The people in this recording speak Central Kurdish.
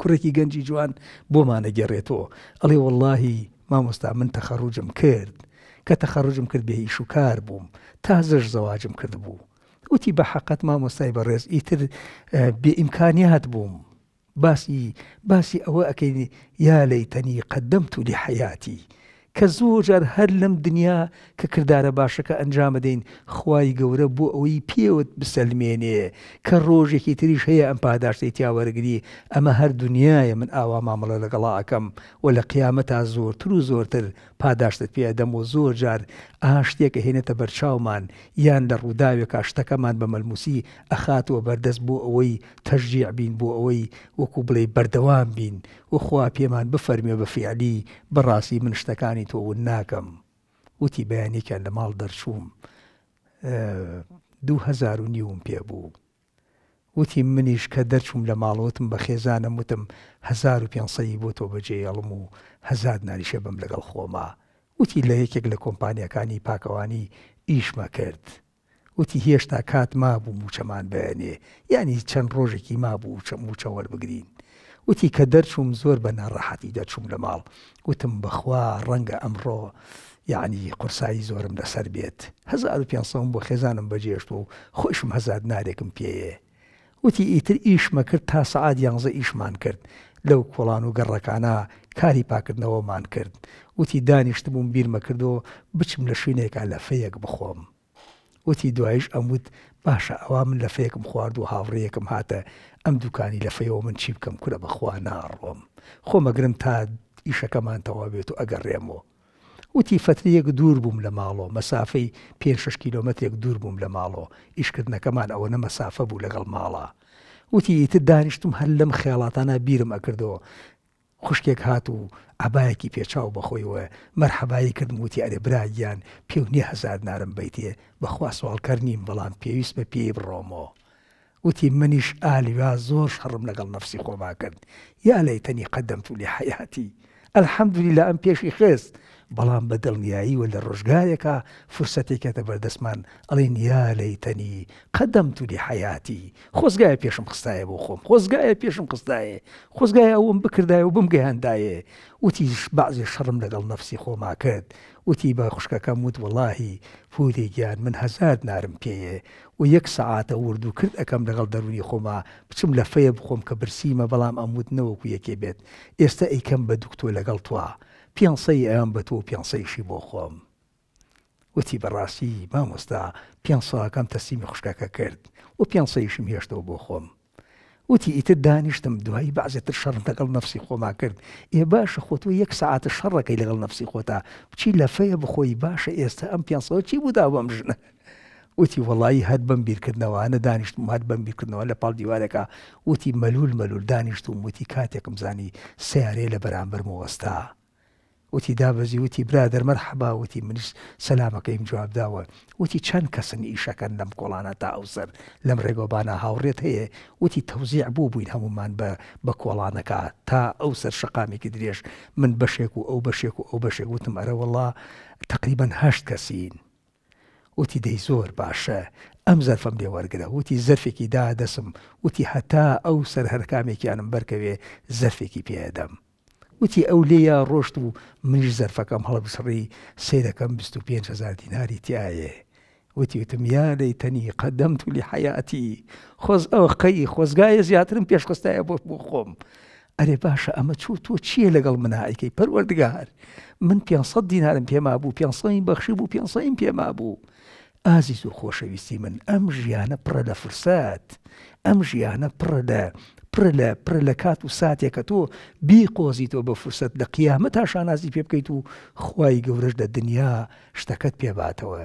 کوڕێکی گەنجی جوان بۆمانە گەڕێتەوە ئەڵێ واللهی مامۆستا من تەخەڕوجم کرد کە تەخەڕوجم کرد بێ ئیش و کار بووم تازەش زەواجم کرد بوو وتی بە حەقەت مامۆستای بەڕێز ئیتر آه، بێئیمکانی هات بووم باسی باسی ئەوە ئەەکەینی یا لەیتەنی قەدەمت و لی کە زۆرجار هەر لەم دنیا کە کردارە باشەکە ئەنجامە دەین خوای گەورە بۆ ئەوەی پێوت بسەلمێنێ کە ڕۆژێکی تریش هەیە ئەم پاداشتی تیاوەرگری ئەمە هەر دنیاە من ئاوا مامەڵە لەگەڵاکەم و لە قیامە تا زۆرتر و زۆرتر پاداشتت پێدەم و زۆر جار ئاشتێکە هێنێتە بەرچاومان یان لە ڕووداوێک کاشتەکەمان بە مەلموسی ئەخاتوە بەردەست بۆ ئەوەی تەژیع بین بۆ ئەوەی وەکو بڵێ بەردەوام بین وخوا پێمان بفەرمیێ بە فیالی بەڕاستی من شتەکانی بەیانی تۆ ون ناکەم وتی بەیانێکیان لە ماڵ دەرچووم دوهزار و نیوم پێ بوو وتی منیش کە دەرچووم لە ماڵەوەتم بە خێزانم وتم 1500 بۆ تۆ بەجێڵم و هەزار ناریشە بم لەگەڵ خۆما وتی لە یەکێک لە کۆمپانیەکانی پاکەوانی ئیشمە کرد وتی هێشتا کات ما بوو موچەمان بەێنێ ینی چەند ڕۆژێکی ما بوو چەم موچەوەربگرین وتی کە دەرچوم زۆر بە ناڕەحەتی دەچوم لە ماڵ وتم بەخوا ڕەنگە ئەمڕۆ یعنی قورسایی زۆرم لەسەر بێت 1500 بۆ خێزانم بەجێشت و خۆشم هەزار نارێکم پێەیە وتی ئیتر ئیشمە کرد تا سعات یانزە ئیشمان کرد لەو کۆڵان و گەڕەکانە کاری پاکردنەوەمان کرد وتی دانیشت بووم بیرمە کردەوە بچم لە شوێنێکا لە فەیەک بخۆم وتی دوایش ئەموت باشە ئەوا من لە فێکم خوارد و هاوڕەیەکم هاتە ئەم دوکانی لە فەیەوە من چی بکەم کورە بەخوا ناڕۆم خۆمەگرم تا ئیشەکەمان تەوا بێت و ئەگەر ڕێمەوە وتی فترەیەک دوور بووم لە ماڵۆ مەسافەی 5 کیلمەتێک دوور بووم لە ماڵۆ ئیشکردنەکەمان ئەوە نە مەسافە بوو لەگەڵ ماڵە وتی ئیتر دانیشتم هەر لەم خیاڵاتانە بیرم ئەکردەوە خوشکێک هات و ئابایەکی پێچاو بەخۆیەوە مەرحەبایی کردم وتی ئەرێ برایان پێونی هزار نارم بیتێ بەخوا سوالکە نیم بەڵام پێویست بە پێی بڕۆمەوە وتی منیش ئالیوا زۆر شەڕم لەگەڵ نفسی خۆما کرد یا لەی تەنی قەدەم تولی حیاتی ئەلحەمدلی لە ئەم پێشی خێست بەڵام بە دڵنیاییوە لە ڕۆژگارێکە فرسەتێکێتە بەردەستمان ئەڵێن یا لەیتەنی قەدەم تولی حیاتی خۆزگایە پێشم قستایە بۆ خۆم خۆزگایە پێشم قستایە خۆزگایە ئەوم بکردایە و بم گەیاندایە وتیش بعضی شەڕم لەگەڵ نفسی خۆما کرد وتی بە خوشکەکەم وت وڵی پوری گیان من هەزار نارم پێیە و یەک سعاتە وردو کرد ئەەکەم لەگەڵ دەرونی خۆما بچم لە فەیە بخۆم کە برسیمە بەڵام ئەموت نەوەکو یەکێ بێت ئێستا ئەیکەم بە دوکتۆ لەگەڵ توە. پیانسی ئەم بە تۆ پیانسەیشی بۆ خۆم وتی بەڕاستی مامۆستا پیانساکەم تەسیمی خوشکەکە کرد و پیانسەیشم هێشتەوە بۆ خۆم وتی ئیتر دانیشتم دوایی بەعزێتتر شەڕ لەگەڵ نفسی خۆما کرد ئێ باشە خۆت و یەک سعاتە شەڕەکەی لەگەڵ نفسی خۆتا بچی لە فەیە بخۆی باشە ئێستا ئەم پیانسەوە چی بوودا بەم ژنە وتی وڵی هەت بم بیرکردنەوەە دانیشت هەت بم بیرکردنەوە لە پاڵ دیوارەکە وتی مەلول مەلول دانیشت و وتی کاتێکم زانی سیارێ لە بەرامبەر مۆوەستا. وتی دابەزی وتی برادر مەرحەبا وتی منیش سەلامەکەیم جواب داوە وتی چەند کەسن ئیشەکەن لەم کۆڵانە تا ئەوسەر لەم ڕێگۆبانە هاوڕێت هەیە وتی تەوزیع بوو بووین هەمومان بە بە کۆڵانەکە تا ئەوسەر شقامێکی درێژ من بەشێک و ئەو بەشێک و ئەو بەشێک وتم ئەرەوەڵا تقریبان هەشت کەسین. وتی دەی زۆر باشە ئەم زەرفەم لێ وەرگرە وتی زەرفێکی دا دەسم وتی هەتا ئەو سەر هەرکامێکیانم بەرکەوێ زەرفێکی پێدەم. روشتو من ڕۆشت و منیش بصري سيدا سێدەکەم بستو و پێ ديناري تي آيه وتي وتم یا لەیتەنی قەدەم تولی خوز خۆز ئەوە قەی خۆزگایە زیاترم پێشخستایە بۆ بۆ خۆم ئەرێ باشە ئەمە چوو تۆ چییە لەگەڵ منایکەی پەروەردگار من 500 دینارم پێما بوو 500 بەخشی بوو 500 پێما بوو ئازیز و خۆشەویستی من ئەم ژیانە پڕە لە فرسات ئەم ژیانە پڕە لە پڕ لە پڕ لە کات و ساتێک کە تۆ بیقۆزیتەوە بە فرسەت لە قیامە تا شانازی پێ بکەیت و خی گەورەش لە دنیا شتەکەت پێباتەوە.